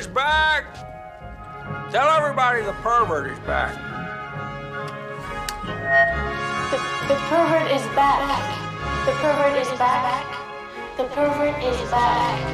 is back. Tell everybody the pervert is back. The, the pervert is back. The pervert is back. The pervert is back.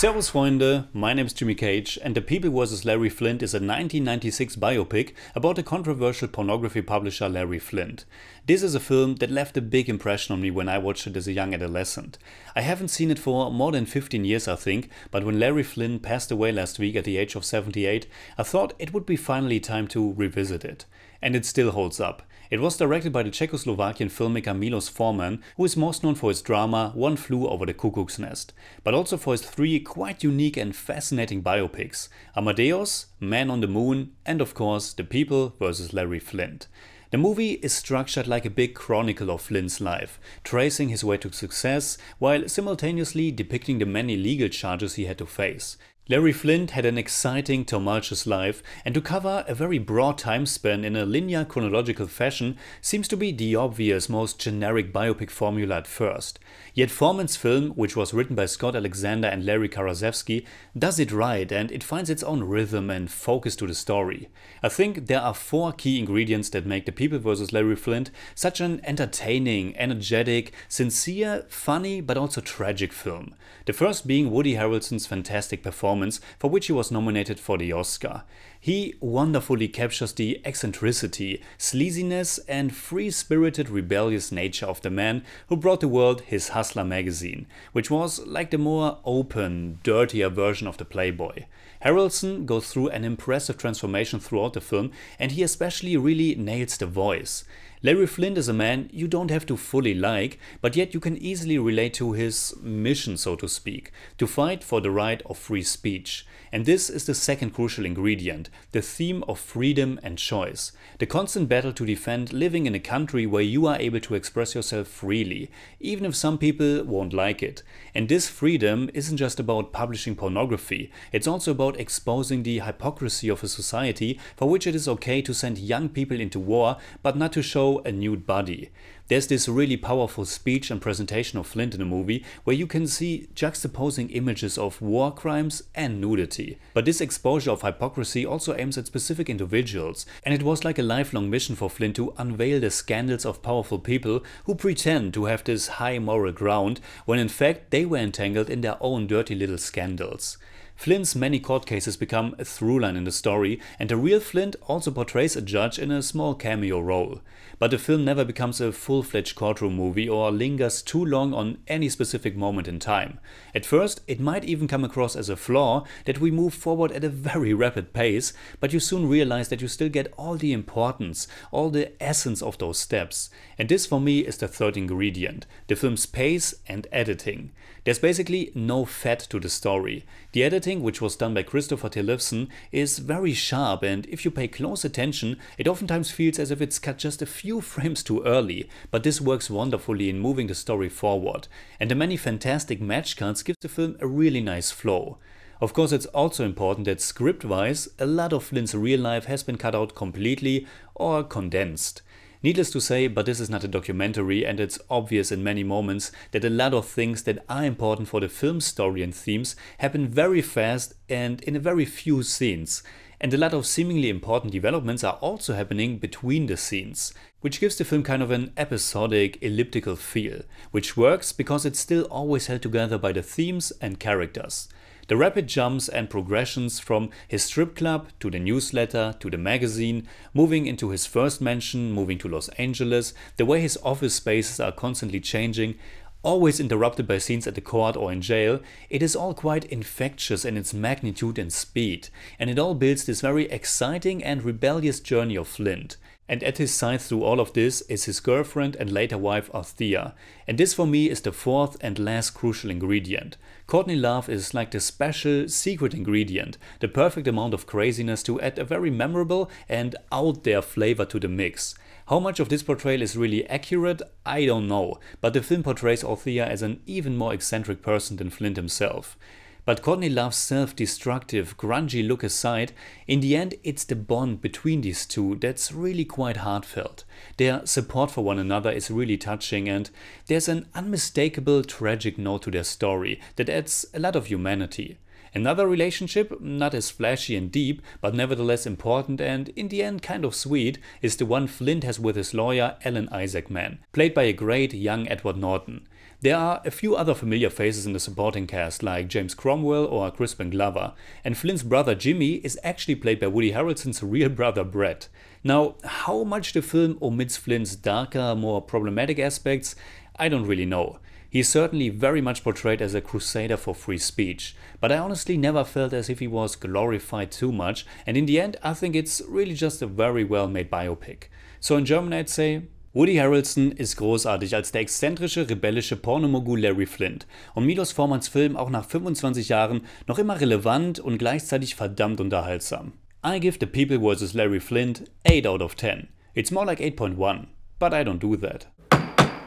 Servus Freunde, my name is Jimmy Cage and The People vs. Larry Flint is a 1996 biopic about the controversial pornography publisher Larry Flint. This is a film that left a big impression on me when I watched it as a young adolescent. I haven't seen it for more than 15 years I think, but when Larry Flint passed away last week at the age of 78, I thought it would be finally time to revisit it. And it still holds up. It was directed by the Czechoslovakian filmmaker Milos Forman, who is most known for his drama One Flew Over the Cuckoo's Nest, but also for his three quite unique and fascinating biopics Amadeus, Man on the Moon, and of course The People vs. Larry Flint. The movie is structured like a big chronicle of Flynn's life, tracing his way to success while simultaneously depicting the many legal charges he had to face. Larry Flint had an exciting, tumultuous life, and to cover a very broad time span in a linear chronological fashion seems to be the obvious, most generic biopic formula at first. Yet Foreman's film, which was written by Scott Alexander and Larry Karaszewski, does it right and it finds its own rhythm and focus to the story. I think there are four key ingredients that make The People vs. Larry Flint such an entertaining, energetic, sincere, funny, but also tragic film. The first being Woody Harrelson's fantastic performance performance for which he was nominated for the Oscar. He wonderfully captures the eccentricity, sleaziness and free-spirited rebellious nature of the man who brought the world his Hustler magazine, which was like the more open, dirtier version of the Playboy. Harrelson goes through an impressive transformation throughout the film and he especially really nails the voice. Larry Flint is a man you don't have to fully like, but yet you can easily relate to his mission, so to speak, to fight for the right of free speech. And this is the second crucial ingredient, the theme of freedom and choice, the constant battle to defend living in a country where you are able to express yourself freely, even if some people won't like it. And this freedom isn't just about publishing pornography, it's also about exposing the hypocrisy of a society for which it is okay to send young people into war but not to show a nude body. There's this really powerful speech and presentation of Flint in the movie where you can see juxtaposing images of war crimes and nudity. But this exposure of hypocrisy also aims at specific individuals, and it was like a lifelong mission for Flint to unveil the scandals of powerful people who pretend to have this high moral ground when in fact they were entangled in their own dirty little scandals. Flynn's many court cases become a throughline in the story, and the real Flint also portrays a judge in a small cameo role. But the film never becomes a full-fledged courtroom movie or lingers too long on any specific moment in time. At first, it might even come across as a flaw that we move forward at a very rapid pace, but you soon realize that you still get all the importance, all the essence of those steps. And this for me is the third ingredient, the film's pace and editing. There's basically no fat to the story. The editing painting, which was done by Christopher Tillefsen, is very sharp and if you pay close attention, it oftentimes feels as if it's cut just a few frames too early, but this works wonderfully in moving the story forward, and the many fantastic match cuts give the film a really nice flow. Of course, it's also important that script-wise, a lot of Flynn's real life has been cut out completely or condensed. Needless to say, but this is not a documentary and it's obvious in many moments that a lot of things that are important for the film story and themes happen very fast and in a very few scenes and a lot of seemingly important developments are also happening between the scenes, which gives the film kind of an episodic, elliptical feel, which works because it's still always held together by the themes and characters. The rapid jumps and progressions from his strip club to the newsletter to the magazine, moving into his first mansion, moving to Los Angeles, the way his office spaces are constantly changing, Always interrupted by scenes at the court or in jail, it is all quite infectious in its magnitude and speed, and it all builds this very exciting and rebellious journey of Flint. And at his side through all of this is his girlfriend and later wife Althea. And this for me is the fourth and last crucial ingredient. Courtney Love is like the special secret ingredient, the perfect amount of craziness to add a very memorable and out there flavor to the mix. How much of this portrayal is really accurate, I don't know, but the film portrays Althea as an even more eccentric person than Flint himself. But Courtney Love's self-destructive, grungy look aside, in the end it's the bond between these two that's really quite heartfelt. Their support for one another is really touching and there's an unmistakable tragic note to their story that adds a lot of humanity. Another relationship, not as flashy and deep, but nevertheless important and in the end kind of sweet, is the one Flint has with his lawyer Alan Isaacman, played by a great young Edward Norton. There are a few other familiar faces in the supporting cast, like James Cromwell or Crispin Glover, and Flint's brother Jimmy is actually played by Woody Harrelson's real brother Brett. Now, how much the film omits Flint's darker, more problematic aspects, I don't really know. He's certainly very much portrayed as a crusader for free speech, but I honestly never felt as if he was glorified too much, and in the end, I think it's really just a very well made biopic. So in German, I'd say Woody Harrelson ist großartig als der exzentrische, rebellische Pornomogul Larry Flint und Milos Formans Film auch nach 25 Jahren noch immer relevant und gleichzeitig verdammt unterhaltsam. I give The People vs. Larry Flint 8 out of 10. It's more like 8.1, but I don't do that.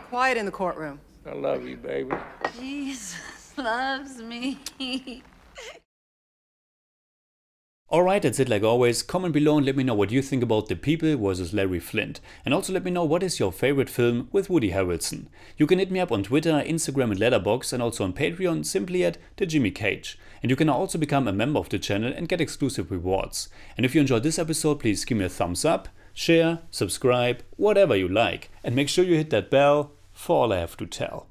Quiet in the courtroom. I love you, baby. Jesus loves me. Alright, that's it like always. Comment below and let me know what you think about The People vs Larry Flint. And also let me know what is your favorite film with Woody Harrelson. You can hit me up on Twitter, Instagram and Letterbox, and also on Patreon simply at The Jimmy Cage. And you can also become a member of the channel and get exclusive rewards. And if you enjoyed this episode, please give me a thumbs up, share, subscribe, whatever you like. And make sure you hit that bell for all I have to tell.